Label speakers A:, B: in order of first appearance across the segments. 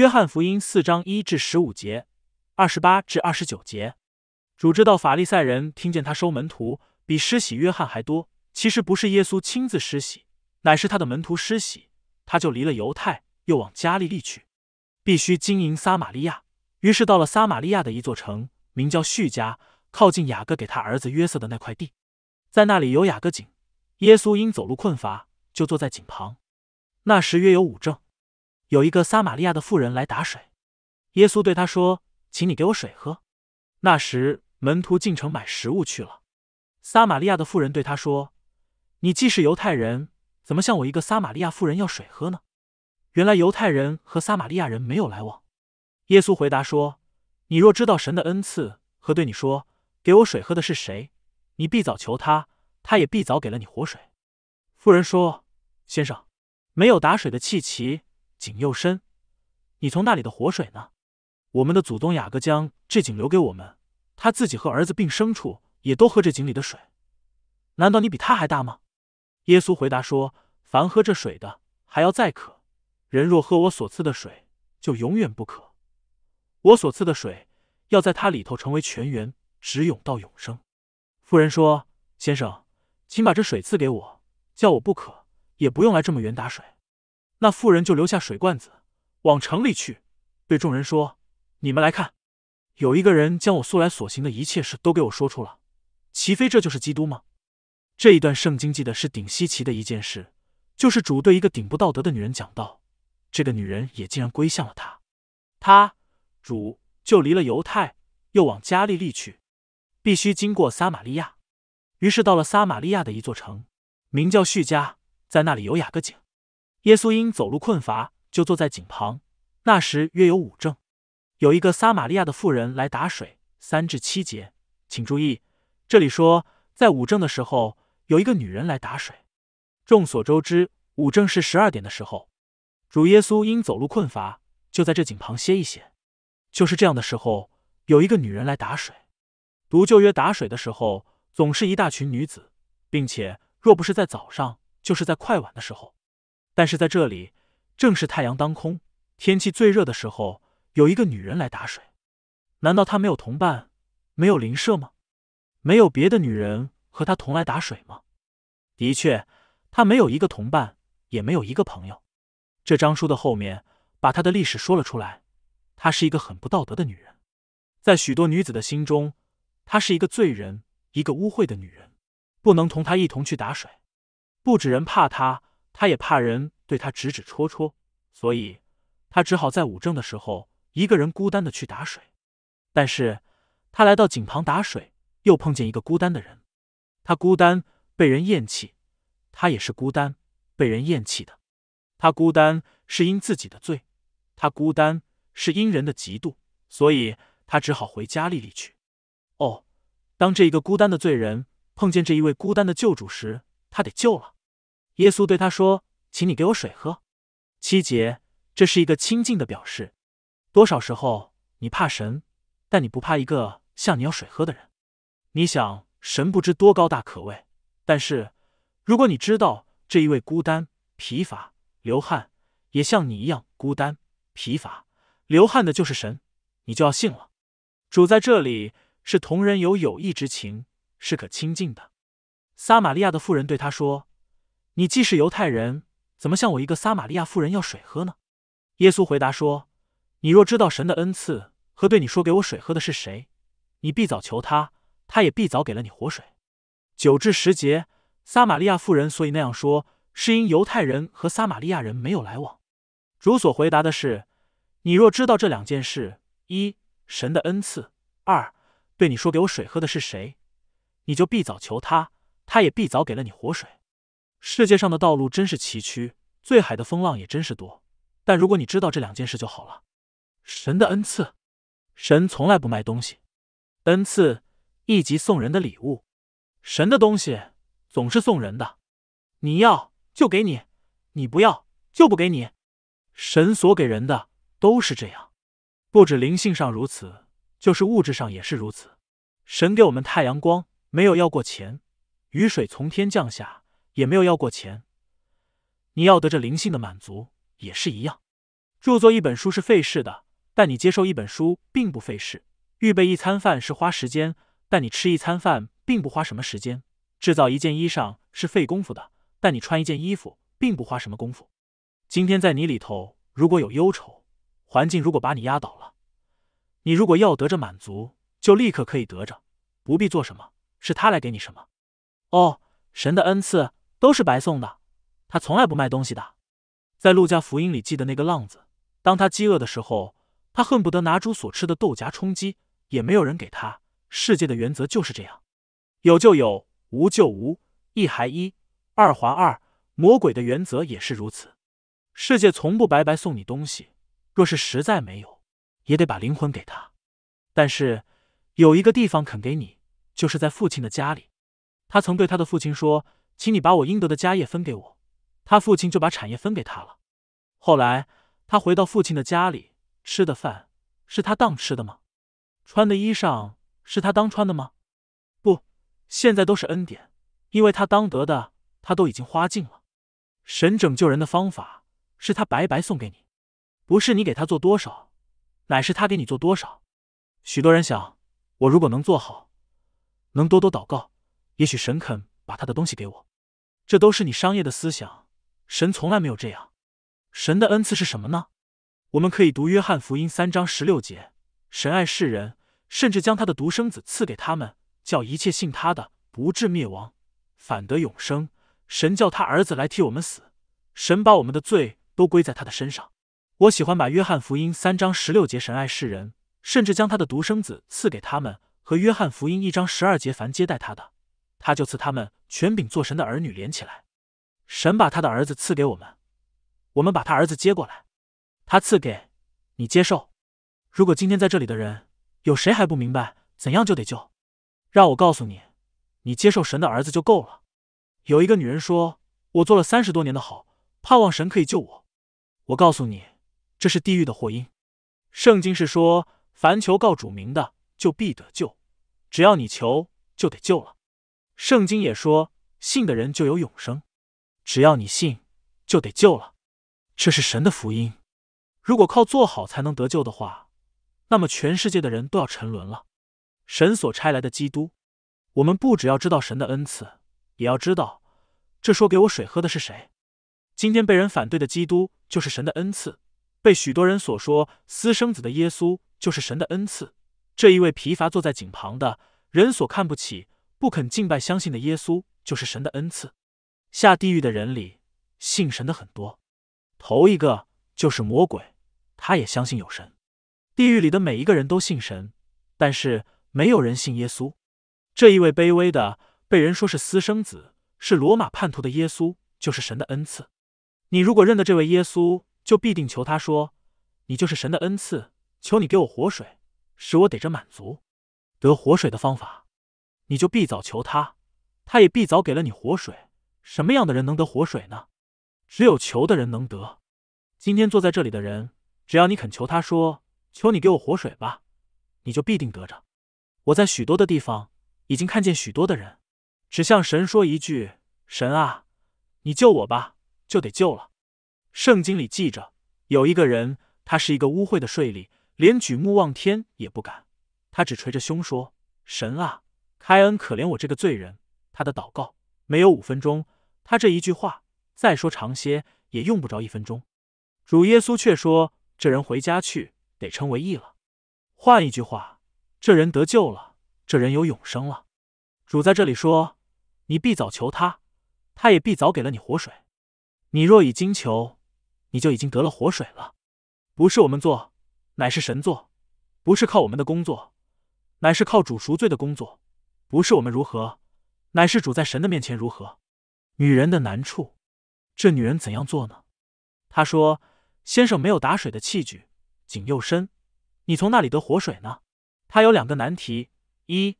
A: 约翰福音四章一至十五节，二十八至二十九节。主知道法利赛人听见他收门徒比施洗约翰还多，其实不是耶稣亲自施洗，乃是他的门徒施洗。他就离了犹太，又往加利利去，必须经营撒玛利亚。于是到了撒玛利亚的一座城，名叫叙家，靠近雅各给他儿子约瑟的那块地，在那里有雅各井。耶稣因走路困乏，就坐在井旁。那时约有五正。有一个撒玛利亚的妇人来打水，耶稣对他说：“请你给我水喝。”那时门徒进城买食物去了。撒玛利亚的妇人对他说：“你既是犹太人，怎么向我一个撒玛利亚妇人要水喝呢？”原来犹太人和撒玛利亚人没有来往。耶稣回答说：“你若知道神的恩赐和对你说‘给我水喝’的是谁，你必早求他，他也必早给了你活水。”妇人说：“先生，没有打水的气旗。”井又深，你从那里的活水呢？我们的祖宗雅各将这井留给我们，他自己和儿子并牲畜也都喝这井里的水。难道你比他还大吗？耶稣回答说：“凡喝这水的还要再渴，人若喝我所赐的水就永远不渴。我所赐的水要在他里头成为泉源，直涌到永生。”妇人说：“先生，请把这水赐给我，叫我不渴，也不用来这么远打水。”那妇人就留下水罐子，往城里去，对众人说：“你们来看，有一个人将我素来所行的一切事都给我说出了。”齐飞，这就是基督吗？这一段圣经记的是顶稀奇的一件事，就是主对一个顶不道德的女人讲道，这个女人也竟然归向了他。他主就离了犹太，又往加利利去，必须经过撒玛利亚。于是到了撒玛利亚的一座城，名叫叙加，在那里有雅各井。耶稣因走路困乏，就坐在井旁。那时约有五正，有一个撒玛利亚的妇人来打水。三至七节，请注意，这里说在五正的时候，有一个女人来打水。众所周知，五正是十二点的时候。主耶稣因走路困乏，就在这井旁歇一歇。就是这样的时候，有一个女人来打水。读旧约打水的时候，总是一大群女子，并且若不是在早上，就是在快晚的时候。但是在这里，正是太阳当空、天气最热的时候，有一个女人来打水。难道她没有同伴、没有邻舍吗？没有别的女人和她同来打水吗？的确，她没有一个同伴，也没有一个朋友。这张书的后面把她的历史说了出来。她是一个很不道德的女人，在许多女子的心中，她是一个罪人，一个污秽的女人，不能同她一同去打水。不止人怕她。他也怕人对他指指戳戳，所以，他只好在午正的时候一个人孤单的去打水。但是，他来到井旁打水，又碰见一个孤单的人。他孤单，被人厌弃；他也是孤单，被人厌弃的。他孤单是因自己的罪，他孤单是因人的嫉妒，所以他只好回家里里去。哦，当这一个孤单的罪人碰见这一位孤单的救主时，他得救了。耶稣对他说：“请你给我水喝。”七节，这是一个亲近的表示。多少时候你怕神，但你不怕一个向你要水喝的人？你想神不知多高大可畏，但是如果你知道这一位孤单、疲乏、流汗，也像你一样孤单、疲乏、流汗的，就是神，你就要信了。主在这里是同人有友谊之情，是可亲近的。撒玛利亚的妇人对他说。你既是犹太人，怎么向我一个撒玛利亚妇人要水喝呢？耶稣回答说：“你若知道神的恩赐和对你说‘给我水喝’的是谁，你必早求他，他也必早给了你活水。”九至十节，撒玛利亚妇人所以那样说，是因犹太人和撒玛利亚人没有来往。主所回答的是：“你若知道这两件事：一、神的恩赐；二、对你说‘给我水喝’的是谁，你就必早求他，他也必早给了你活水。”世界上的道路真是崎岖，最海的风浪也真是多。但如果你知道这两件事就好了。神的恩赐，神从来不卖东西。恩赐，一级送人的礼物。神的东西总是送人的，你要就给你，你不要就不给你。神所给人的都是这样，不止灵性上如此，就是物质上也是如此。神给我们太阳光，没有要过钱；雨水从天降下。也没有要过钱，你要得这灵性的满足也是一样。入作一本书是费事的，但你接受一本书并不费事；预备一餐饭是花时间，但你吃一餐饭并不花什么时间；制造一件衣裳是费功夫的，但你穿一件衣服并不花什么功夫。今天在你里头如果有忧愁，环境如果把你压倒了，你如果要得着满足，就立刻可以得着，不必做什么，是他来给你什么。哦，神的恩赐。都是白送的，他从来不卖东西的。在《陆家福音》里记的那个浪子，当他饥饿的时候，他恨不得拿猪所吃的豆荚充饥，也没有人给他。世界的原则就是这样：有就有，无就无，一还一，二还二。魔鬼的原则也是如此。世界从不白白送你东西，若是实在没有，也得把灵魂给他。但是有一个地方肯给你，就是在父亲的家里。他曾对他的父亲说。请你把我应得的家业分给我，他父亲就把产业分给他了。后来他回到父亲的家里，吃的饭是他当吃的吗？穿的衣裳是他当穿的吗？不，现在都是恩典，因为他当得的，他都已经花尽了。神拯救人的方法是他白白送给你，不是你给他做多少，乃是他给你做多少。许多人想，我如果能做好，能多多祷告，也许神肯把他的东西给我。这都是你商业的思想，神从来没有这样。神的恩赐是什么呢？我们可以读《约翰福音》三章十六节：“神爱世人，甚至将他的独生子赐给他们，叫一切信他的不至灭亡，反得永生。”神叫他儿子来替我们死，神把我们的罪都归在他的身上。我喜欢把《约翰福音》三章十六节“神爱世人，甚至将他的独生子赐给他们”和《约翰福音》一章十二节“凡接待他的，他就赐他们”权柄做神的儿女连起来，神把他的儿子赐给我们，我们把他儿子接过来，他赐给你接受。如果今天在这里的人有谁还不明白怎样就得救，让我告诉你，你接受神的儿子就够了。有一个女人说：“我做了三十多年的好，盼望神可以救我。”我告诉你，这是地狱的祸因。圣经是说：“凡求告主名的，就必得救。只要你求，就得救了。”圣经也说，信的人就有永生。只要你信，就得救了。这是神的福音。如果靠做好才能得救的话，那么全世界的人都要沉沦了。神所差来的基督，我们不只要知道神的恩赐，也要知道这说给我水喝的是谁。今天被人反对的基督，就是神的恩赐；被许多人所说私生子的耶稣，就是神的恩赐。这一位疲乏坐在井旁的人所看不起。不肯敬拜相信的耶稣，就是神的恩赐。下地狱的人里，信神的很多，头一个就是魔鬼，他也相信有神。地狱里的每一个人都信神，但是没有人信耶稣。这一位卑微的，被人说是私生子，是罗马叛徒的耶稣，就是神的恩赐。你如果认得这位耶稣，就必定求他说：“你就是神的恩赐，求你给我活水，使我得着满足。”得活水的方法。你就必早求他，他也必早给了你活水。什么样的人能得活水呢？只有求的人能得。今天坐在这里的人，只要你恳求他说：“求你给我活水吧！”你就必定得着。我在许多的地方已经看见许多的人，只向神说一句：“神啊，你救我吧！”就得救了。圣经里记着，有一个人，他是一个污秽的税吏，连举目望天也不敢，他只垂着胸说：“神啊！”开恩，可怜我这个罪人！他的祷告没有五分钟，他这一句话再说长些也用不着一分钟。主耶稣却说：“这人回家去，得称为义了。换一句话，这人得救了，这人有永生了。”主在这里说：“你必早求他，他也必早给了你活水。你若已经求，你就已经得了活水了。不是我们做，乃是神做；不是靠我们的工作，乃是靠主赎罪的工作。”不是我们如何，乃是主在神的面前如何。女人的难处，这女人怎样做呢？她说：“先生没有打水的器具，井又深，你从那里得活水呢？”她有两个难题：一，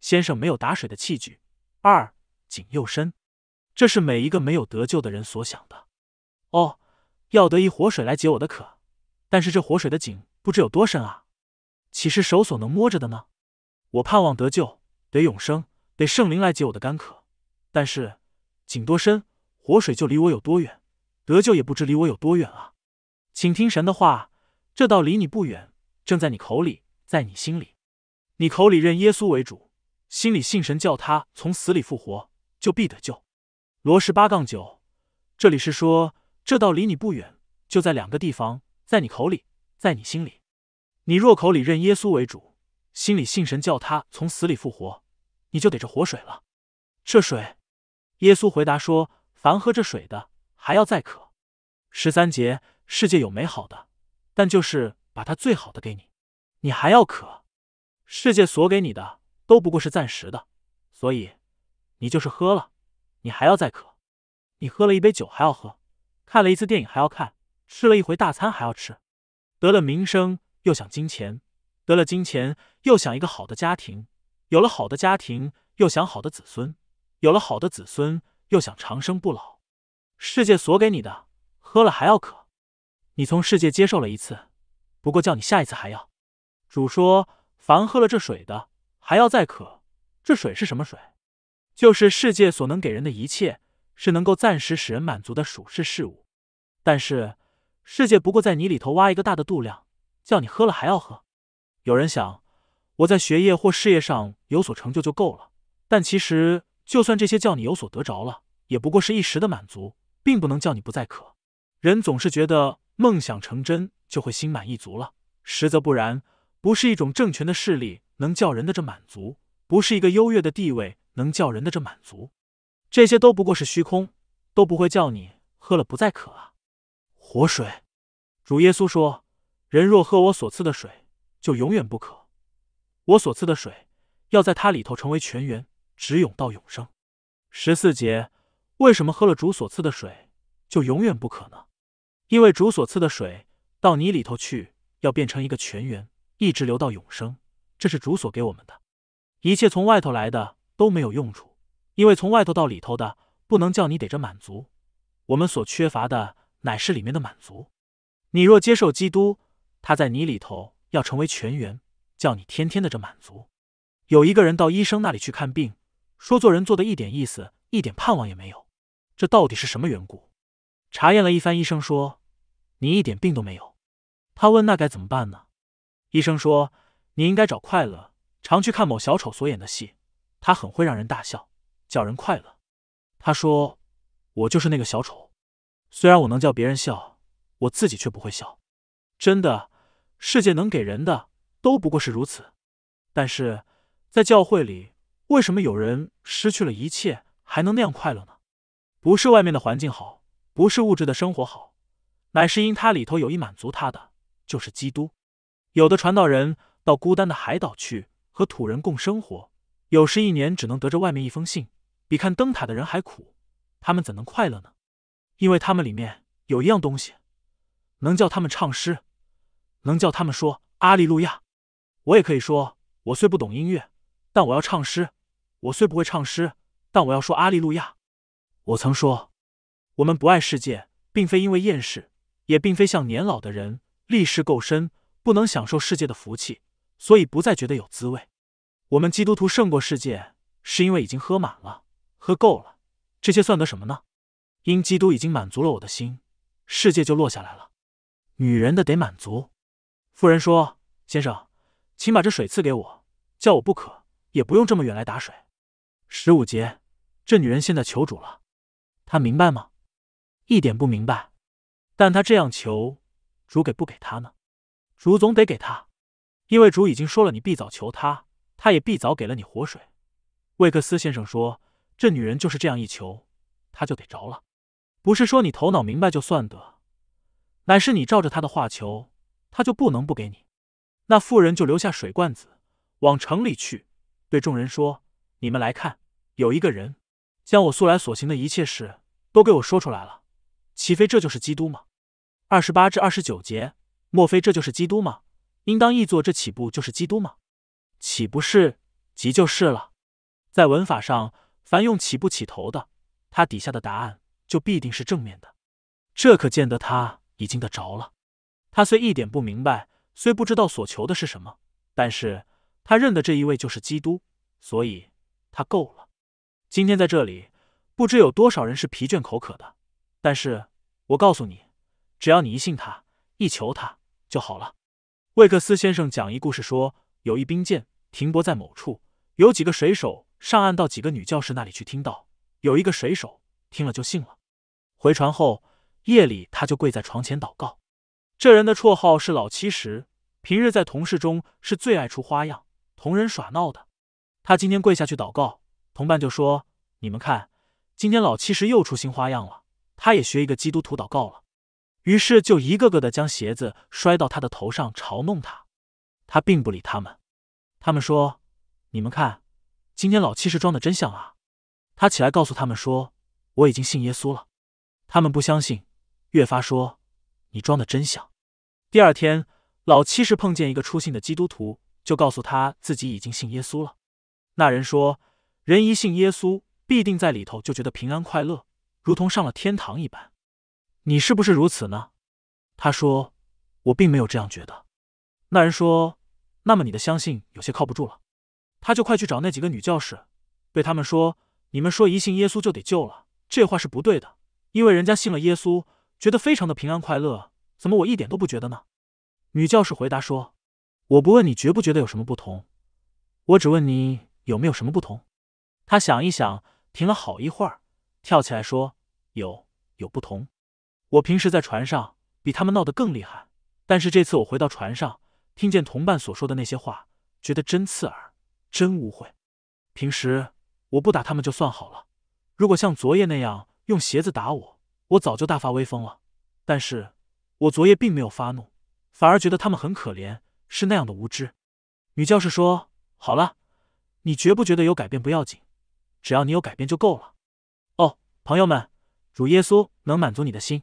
A: 先生没有打水的器具；二，井又深。这是每一个没有得救的人所想的。哦，要得一活水来解我的渴，但是这活水的井不知有多深啊！岂是手所能摸着的呢？我盼望得救。得永生，得圣灵来解我的干渴。但是，井多深，活水就离我有多远；得救也不知离我有多远啊！请听神的话，这道离你不远，正在你口里，在你心里。你口里认耶稣为主，心里信神叫他从死里复活，就必得救。罗十八杠九，这里是说，这道离你不远，就在两个地方，在你口里，在你心里。你若口里认耶稣为主。心里信神，叫他从死里复活，你就得这活水了。这水，耶稣回答说：“凡喝这水的，还要再渴。”十三节，世界有美好的，但就是把它最好的给你，你还要渴。世界所给你的都不过是暂时的，所以你就是喝了，你还要再渴。你喝了一杯酒还要喝，看了一次电影还要看，吃了一回大餐还要吃，得了名声又想金钱。得了金钱，又想一个好的家庭；有了好的家庭，又想好的子孙；有了好的子孙，又想长生不老。世界所给你的，喝了还要渴。你从世界接受了一次，不过叫你下一次还要。主说：“凡喝了这水的，还要再渴。”这水是什么水？就是世界所能给人的一切，是能够暂时使人满足的属世事物。但是世界不过在你里头挖一个大的肚量，叫你喝了还要喝。有人想，我在学业或事业上有所成就就够了。但其实，就算这些叫你有所得着了，也不过是一时的满足，并不能叫你不再渴。人总是觉得梦想成真就会心满意足了，实则不然。不是一种政权的势力能叫人的这满足，不是一个优越的地位能叫人的这满足。这些都不过是虚空，都不会叫你喝了不再渴啊。活水，主耶稣说：“人若喝我所赐的水。”就永远不可。我所赐的水，要在它里头成为泉源，直涌到永生。十四节，为什么喝了主所赐的水就永远不可呢？因为主所赐的水到你里头去，要变成一个泉源，一直流到永生。这是主所给我们的。一切从外头来的都没有用处，因为从外头到里头的不能叫你得着满足。我们所缺乏的乃是里面的满足。你若接受基督，他在你里头。要成为全员，叫你天天的这满足。有一个人到医生那里去看病，说做人做的一点意思、一点盼望也没有，这到底是什么缘故？查验了一番，医生说你一点病都没有。他问那该怎么办呢？医生说你应该找快乐，常去看某小丑所演的戏，他很会让人大笑，叫人快乐。他说我就是那个小丑，虽然我能叫别人笑，我自己却不会笑，真的。世界能给人的都不过是如此，但是在教会里，为什么有人失去了一切还能那样快乐呢？不是外面的环境好，不是物质的生活好，乃是因他里头有意满足他的就是基督。有的传道人到孤单的海岛去和土人共生活，有时一年只能得着外面一封信，比看灯塔的人还苦，他们怎能快乐呢？因为他们里面有一样东西，能叫他们唱诗。能叫他们说阿利路亚，我也可以说，我虽不懂音乐，但我要唱诗；我虽不会唱诗，但我要说阿利路亚。我曾说，我们不爱世界，并非因为厌世，也并非像年老的人，历世够深，不能享受世界的福气，所以不再觉得有滋味。我们基督徒胜过世界，是因为已经喝满了，喝够了。这些算得什么呢？因基督已经满足了我的心，世界就落下来了。女人的得满足。夫人说：“先生，请把这水赐给我，叫我不渴，也不用这么远来打水。”十五节，这女人现在求主了，她明白吗？一点不明白。但她这样求主，给不给她呢？主总得给她，因为主已经说了，你必早求他，他也必早给了你活水。魏克斯先生说：“这女人就是这样一求，她就得着了。不是说你头脑明白就算得，乃是你照着她的话求。”他就不能不给你。那妇人就留下水罐子，往城里去，对众人说：“你们来看，有一个人，将我素来所行的一切事都给我说出来了。岂非这就是基督吗？二十八至二十九节，莫非这就是基督吗？应当译作这岂不就是基督吗？岂不是即就是了？在文法上，凡用‘起不’起头的，他底下的答案就必定是正面的。这可见得他已经得着了。”他虽一点不明白，虽不知道所求的是什么，但是他认得这一位就是基督，所以他够了。今天在这里，不知有多少人是疲倦口渴的，但是我告诉你，只要你一信他，一求他就好了。魏克斯先生讲一故事说，有一兵舰停泊在某处，有几个水手上岸到几个女教师那里去，听到有一个水手听了就信了，回船后夜里他就跪在床前祷告。这人的绰号是老七十，平日在同事中是最爱出花样、同人耍闹的。他今天跪下去祷告，同伴就说：“你们看，今天老七十又出新花样了，他也学一个基督徒祷告了。”于是就一个个的将鞋子摔到他的头上，嘲弄他。他并不理他们。他们说：“你们看，今天老七十装的真像啊！”他起来告诉他们说：“我已经信耶稣了。”他们不相信，越发说：“你装的真像。”第二天，老七是碰见一个出信的基督徒，就告诉他自己已经信耶稣了。那人说：“人一信耶稣，必定在里头就觉得平安快乐，如同上了天堂一般。你是不是如此呢？”他说：“我并没有这样觉得。”那人说：“那么你的相信有些靠不住了。”他就快去找那几个女教师，对他们说：“你们说一信耶稣就得救了，这话是不对的，因为人家信了耶稣，觉得非常的平安快乐。”怎么我一点都不觉得呢？女教师回答说：“我不问你觉不觉得有什么不同，我只问你有没有什么不同。”他想一想，停了好一会儿，跳起来说：“有，有不同。我平时在船上比他们闹得更厉害，但是这次我回到船上，听见同伴所说的那些话，觉得真刺耳，真污秽。平时我不打他们就算好了，如果像昨夜那样用鞋子打我，我早就大发威风了。但是……”我昨夜并没有发怒，反而觉得他们很可怜，是那样的无知。女教师说：“好了，你觉不觉得有改变不要紧，只要你有改变就够了。哦，朋友们，主耶稣能满足你的心。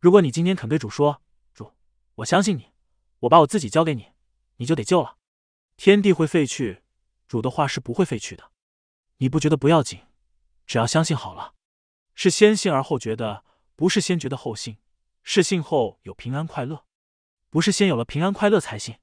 A: 如果你今天肯对主说：主，我相信你，我把我自己交给你，你就得救了。天地会废去，主的话是不会废去的。你不觉得不要紧，只要相信好了。是先信而后觉的，不是先觉的后信。”是信后有平安快乐，不是先有了平安快乐才信。